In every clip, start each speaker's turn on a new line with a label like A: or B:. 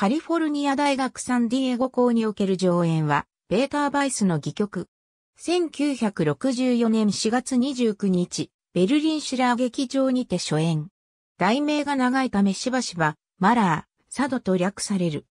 A: カリフォルニア大学サンディエゴ校における上演は、ベーター・バイスの戯曲。1964年4月29日、ベルリンシュラー劇場にて初演。題名が長いためしばしば、マラー、サドと略される。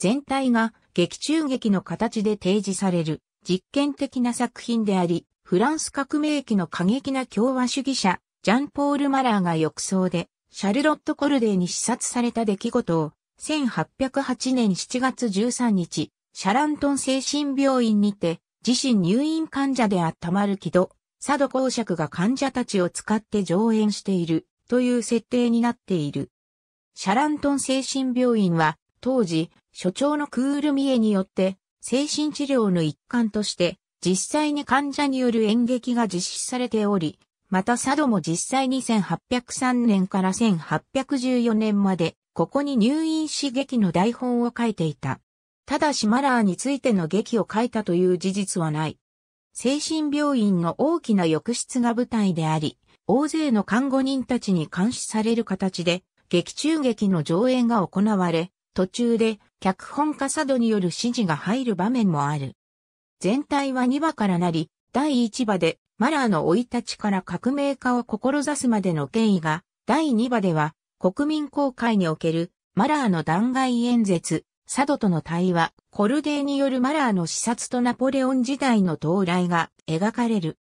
A: 全体が劇中劇の形で提示される実験的な作品であり、フランス革命期の過激な共和主義者、ジャンポール・マラーが浴槽で、シャルロット・コルデーに視察された出来事を1808年7月13日、シャラントン精神病院にて、自身入院患者であったマルキド、佐渡公爵が患者たちを使って上演しているという設定になっている。シャラントン精神病院は当時所長のクールミエによって精神治療の一環として実際に患者による演劇が実施されており、また佐渡も実際に1803年から1814年までここに入院し劇の台本を書いていた。ただしマラーについての劇を書いたという事実はない。精神病院の大きな浴室が舞台であり、大勢の看護人たちに監視される形で、劇中劇の上演が行われ、途中で脚本家佐渡による指示が入る場面もある。全体は2話からなり、第1話でマラーの老い立ちから革命家を志すまでの経緯が、第2話では国民公開におけるマラーの弾劾演説、佐渡との対話、コルデーによるマラーの視察とナポレオン時代の到来が描かれる。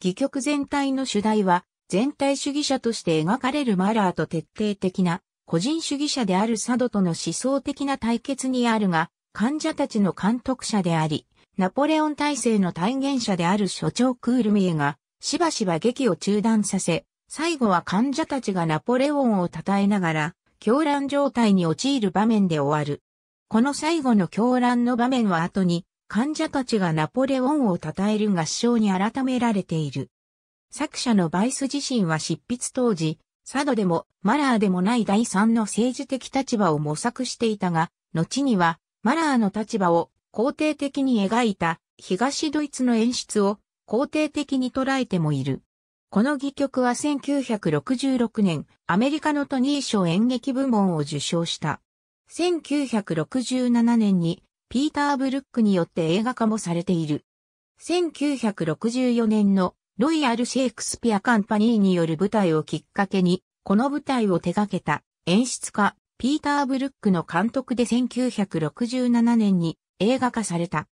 A: 戯曲全体の主題は、全体主義者として描かれるマラーと徹底的な、個人主義者である佐渡との思想的な対決にあるが、患者たちの監督者であり、ナポレオン体制の体現者である所長クールミエが、しばしば劇を中断させ、最後は患者たちがナポレオンを称えながら、狂乱状態に陥る場面で終わる。この最後の狂乱の場面は後に、患者たちがナポレオンを称える合唱に改められている。作者のバイス自身は執筆当時、佐渡でもマラーでもない第三の政治的立場を模索していたが、後にはマラーの立場を肯定的に描いた東ドイツの演出を肯定的に捉えてもいる。この戯曲は1966年、アメリカのトニー賞演劇部門を受賞した。1967年に、ピーター・ブルックによって映画化もされている。1964年のロイヤル・シェイクスピア・カンパニーによる舞台をきっかけに、この舞台を手掛けた演出家、ピーター・ブルックの監督で1967年に映画化された。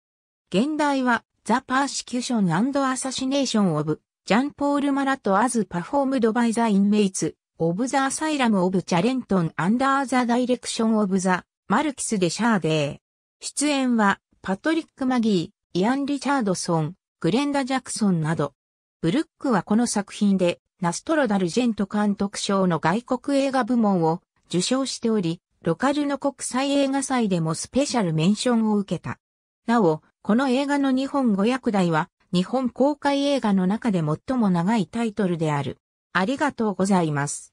A: 現代は、ザ・パーシキュションアサシネーション・オブ・ジャンポール・マラとト・アズ・パフォームド・バイ・ザ・インメイツ、オブ・ザ・アサイラム・オブ・チャレントン・アンダー・ザ・ダイレクション・オブ・ザ・マルキス・デ・シャーデー。出演は、パトリック・マギー、イアン・リチャードソン、グレンダ・ジャクソンなど。ブルックはこの作品で、ナストロダルジェント監督賞の外国映画部門を受賞しており、ロカルの国際映画祭でもスペシャルメンションを受けた。なお、この映画の日本語訳題は、日本公開映画の中で最も長いタイトルである。ありがとうございます。